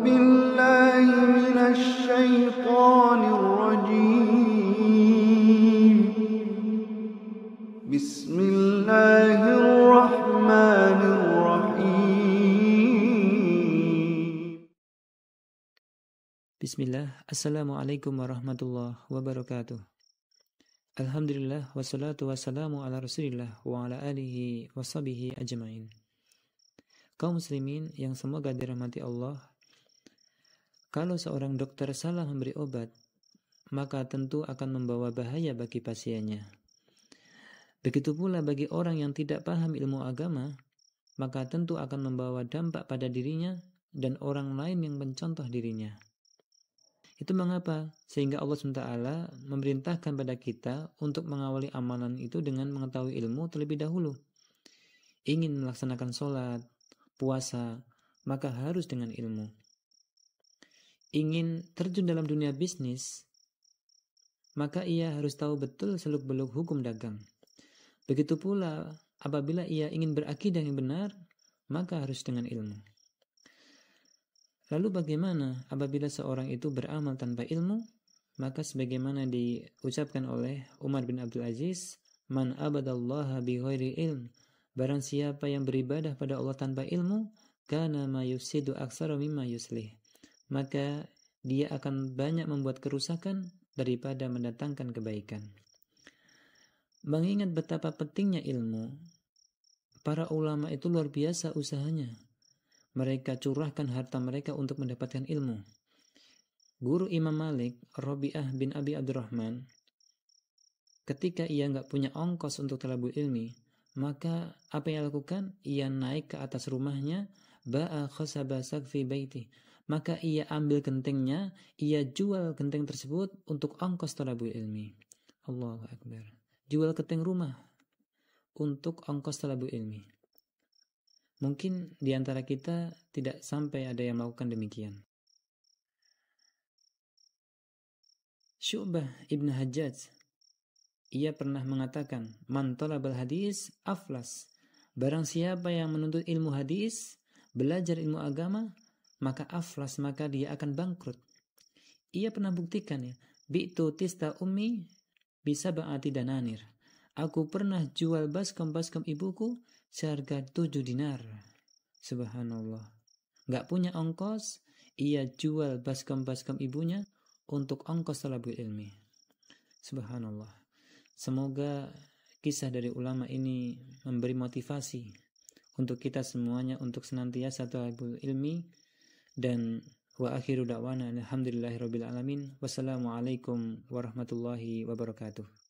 بالله من الشيطان الرجيم بسم الله الرحمن الرحيم بسم الله السلام عليكم ورحمة الله وبركاته الحمد لله والصلاة والسلام على رسول الله وعلى آله وصحبه أجمعين Kaum muslimin yang semoga dirahmati Allah, Kalau seorang dokter salah memberi obat, maka tentu akan membawa bahaya bagi pasiennya. Begitu pula bagi orang yang tidak paham ilmu agama, maka tentu akan membawa dampak pada dirinya dan orang lain yang mencontoh dirinya. Itu mengapa sehingga Allah SWT memerintahkan pada kita untuk mengawali amalan itu dengan mengetahui ilmu terlebih dahulu. Ingin melaksanakan sholat, puasa, maka harus dengan ilmu ingin terjun dalam dunia bisnis, maka ia harus tahu betul seluk-beluk hukum dagang. Begitu pula apabila ia ingin berakidah yang benar, maka harus dengan ilmu. Lalu bagaimana apabila seorang itu beramal tanpa ilmu? Maka sebagaimana diucapkan oleh Umar bin Abdul Aziz, Man abadallaha bihoiri ilm. Barang siapa yang beribadah pada Allah tanpa ilmu, kana ma yufsidu aksara mimma yuslih maka dia akan banyak membuat kerusakan daripada mendatangkan kebaikan. Mengingat betapa pentingnya ilmu, para ulama itu luar biasa usahanya. Mereka curahkan harta mereka untuk mendapatkan ilmu. Guru Imam Malik, Robi'ah bin Abi Abdurrahman, ketika ia nggak punya ongkos untuk telabul ilmi, maka apa yang lakukan? Ia naik ke atas rumahnya, ba'a khasaba Maka ia ambil gentengnya, ia jual genteng tersebut untuk ongkos talabul ilmi. Allahu Akbar. Jual genteng rumah untuk ongkos talabul ilmi. Mungkin di antara kita tidak sampai ada yang melakukan demikian. Syu'bah Ibn Hajjaj ia pernah mengatakan, "Man talabal hadis aflas." Barang siapa yang menuntut ilmu hadis, belajar ilmu agama, maka aflas, maka dia akan bangkrut. Ia pernah buktikan ya, "Bi'tu tista ummi bisa ba'ati dananir." Aku pernah jual baskom-baskom ibuku seharga 7 dinar. Subhanallah. Gak punya ongkos, ia jual baskom-baskom ibunya untuk ongkos talabul ilmi. Subhanallah. Semoga kisah dari ulama ini memberi motivasi untuk kita semuanya untuk senantiasa talabul ilmi dan wa akhiru da'wana alhamdulillahirabbil alamin alamin wassalamualaikum warahmatullahi wabarakatuh